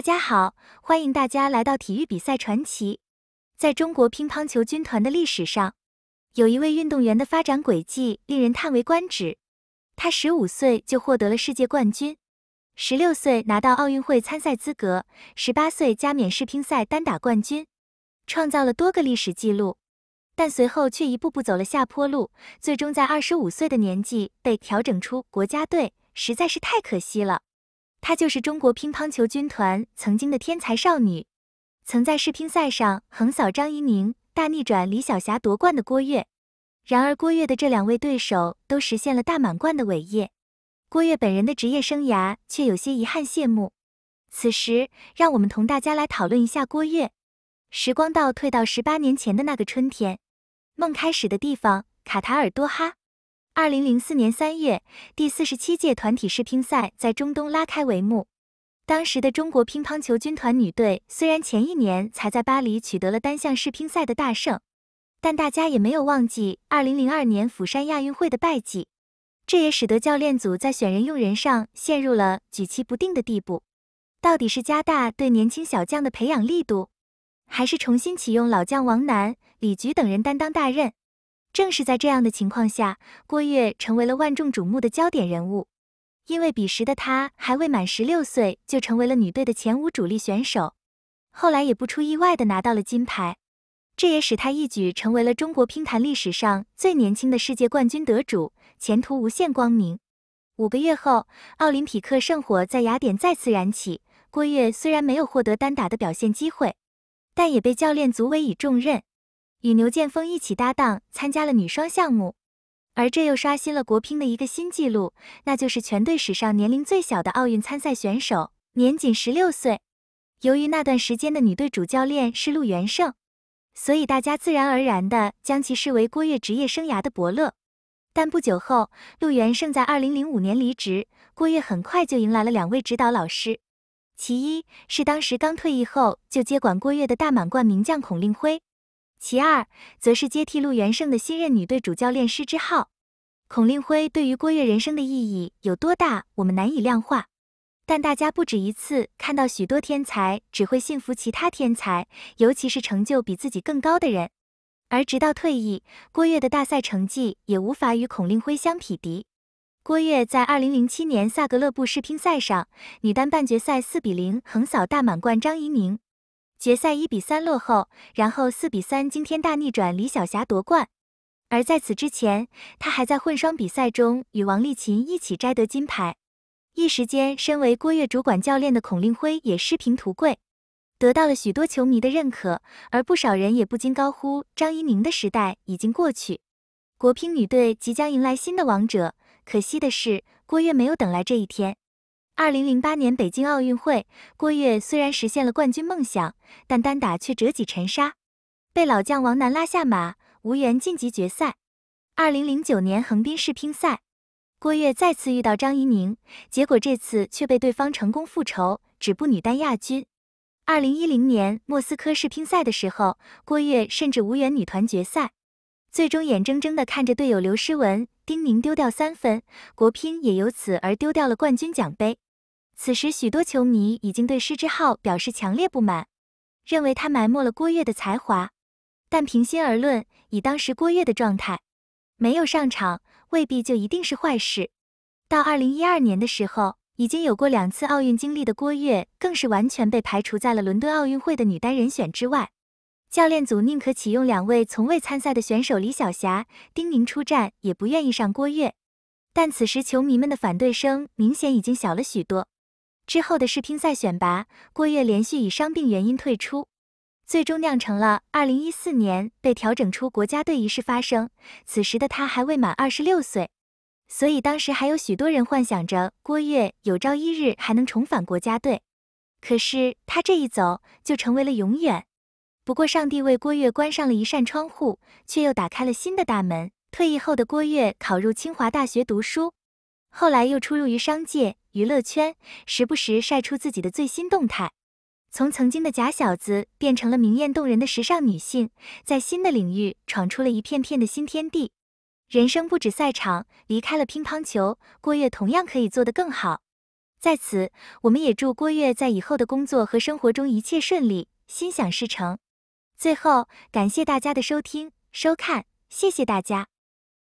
大家好，欢迎大家来到体育比赛传奇。在中国乒乓球军团的历史上，有一位运动员的发展轨迹令人叹为观止。他十五岁就获得了世界冠军，十六岁拿到奥运会参赛资格，十八岁加冕世乒赛单打冠军，创造了多个历史记录。但随后却一步步走了下坡路，最终在二十五岁的年纪被调整出国家队，实在是太可惜了。她就是中国乒乓球军团曾经的天才少女，曾在世乒赛上横扫张怡宁、大逆转李晓霞夺冠的郭跃。然而，郭跃的这两位对手都实现了大满贯的伟业，郭跃本人的职业生涯却有些遗憾谢幕。此时，让我们同大家来讨论一下郭跃。时光倒退到十八年前的那个春天，梦开始的地方——卡塔尔多哈。二零零四年三月，第四十七届团体世乒赛在中东拉开帷幕。当时的中国乒乓球军团女队虽然前一年才在巴黎取得了单项世乒赛的大胜，但大家也没有忘记二零零二年釜山亚运会的败绩。这也使得教练组在选人用人上陷入了举棋不定的地步。到底是加大对年轻小将的培养力度，还是重新启用老将王楠、李菊等人担当大任？正是在这样的情况下，郭跃成为了万众瞩目的焦点人物，因为彼时的他还未满十六岁，就成为了女队的前五主力选手，后来也不出意外的拿到了金牌，这也使他一举成为了中国乒坛历史上最年轻的世界冠军得主，前途无限光明。五个月后，奥林匹克圣火在雅典再次燃起，郭跃虽然没有获得单打的表现机会，但也被教练组委以重任。与牛剑锋一起搭档参加了女双项目，而这又刷新了国乒的一个新纪录，那就是全队史上年龄最小的奥运参赛选手，年仅十六岁。由于那段时间的女队主教练是陆元胜，所以大家自然而然地将其视为郭跃职业生涯的伯乐。但不久后，陆元胜在二零零五年离职，郭跃很快就迎来了两位指导老师，其一是当时刚退役后就接管郭跃的大满贯名将孔令辉。其二，则是接替陆元胜的新任女队主教练施之皓。孔令辉对于郭跃人生的意义有多大，我们难以量化。但大家不止一次看到，许多天才只会信服其他天才，尤其是成就比自己更高的人。而直到退役，郭跃的大赛成绩也无法与孔令辉相匹敌。郭跃在2007年萨格勒布世乒赛上，女单半决赛4比0横扫大满贯张怡宁。决赛一比三落后，然后四比三惊天大逆转，李晓霞夺冠。而在此之前，她还在混双比赛中与王励勤一起摘得金牌。一时间，身为郭跃主管教练的孔令辉也诗平图贵，得到了许多球迷的认可。而不少人也不禁高呼：“张怡宁的时代已经过去，国乒女队即将迎来新的王者。”可惜的是，郭跃没有等来这一天。二零零八年北京奥运会，郭跃虽然实现了冠军梦想，但单打却折戟沉沙，被老将王楠拉下马，无缘晋级决赛。二零零九年横滨世乒赛，郭跃再次遇到张怡宁，结果这次却被对方成功复仇，止步女单亚军。二零一零年莫斯科世乒赛的时候，郭跃甚至无缘女团决赛，最终眼睁睁的看着队友刘诗雯、丁宁丢掉三分，国乒也由此而丢掉了冠军奖杯。此时，许多球迷已经对施之浩表示强烈不满，认为他埋没了郭跃的才华。但平心而论，以当时郭跃的状态，没有上场未必就一定是坏事。到二零一二年的时候，已经有过两次奥运经历的郭跃，更是完全被排除在了伦敦奥运会的女单人选之外。教练组宁可启用两位从未参赛的选手李晓霞、丁宁出战，也不愿意上郭跃。但此时，球迷们的反对声明显已经小了许多。之后的世乒赛选拔，郭跃连续以伤病原因退出，最终酿成了2014年被调整出国家队一事发生。此时的他还未满二十六岁，所以当时还有许多人幻想着郭跃有朝一日还能重返国家队。可是他这一走就成为了永远。不过上帝为郭跃关上了一扇窗户，却又打开了新的大门。退役后的郭跃考入清华大学读书，后来又出入于商界。娱乐圈时不时晒出自己的最新动态，从曾经的假小子变成了明艳动人的时尚女性，在新的领域闯出了一片片的新天地。人生不止赛场，离开了乒乓球，郭跃同样可以做得更好。在此，我们也祝郭跃在以后的工作和生活中一切顺利，心想事成。最后，感谢大家的收听、收看，谢谢大家。